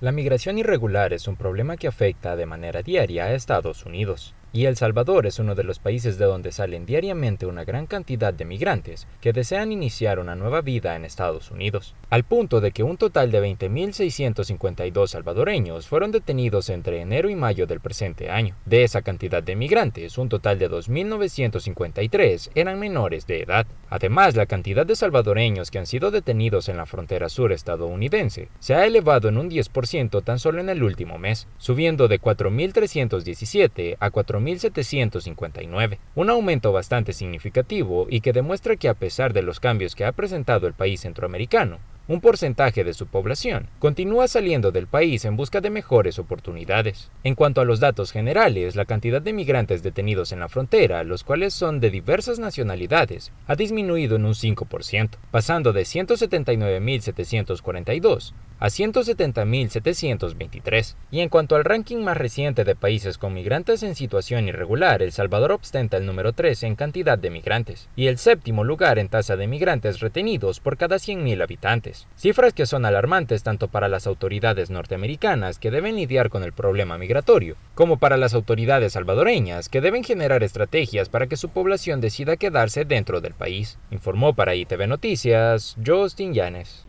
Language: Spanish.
La migración irregular es un problema que afecta de manera diaria a Estados Unidos y El Salvador es uno de los países de donde salen diariamente una gran cantidad de migrantes que desean iniciar una nueva vida en Estados Unidos, al punto de que un total de 20.652 salvadoreños fueron detenidos entre enero y mayo del presente año. De esa cantidad de migrantes, un total de 2.953 eran menores de edad. Además, la cantidad de salvadoreños que han sido detenidos en la frontera sur estadounidense se ha elevado en un 10% tan solo en el último mes, subiendo de 4.317 a 4.000 1759, un aumento bastante significativo y que demuestra que a pesar de los cambios que ha presentado el país centroamericano, un porcentaje de su población, continúa saliendo del país en busca de mejores oportunidades. En cuanto a los datos generales, la cantidad de migrantes detenidos en la frontera, los cuales son de diversas nacionalidades, ha disminuido en un 5%, pasando de 179.742 a 170.723. Y en cuanto al ranking más reciente de países con migrantes en situación irregular, El Salvador ostenta el número 3 en cantidad de migrantes y el séptimo lugar en tasa de migrantes retenidos por cada 100.000 habitantes cifras que son alarmantes tanto para las autoridades norteamericanas que deben lidiar con el problema migratorio, como para las autoridades salvadoreñas que deben generar estrategias para que su población decida quedarse dentro del país, informó para ITV Noticias Justin Yanes.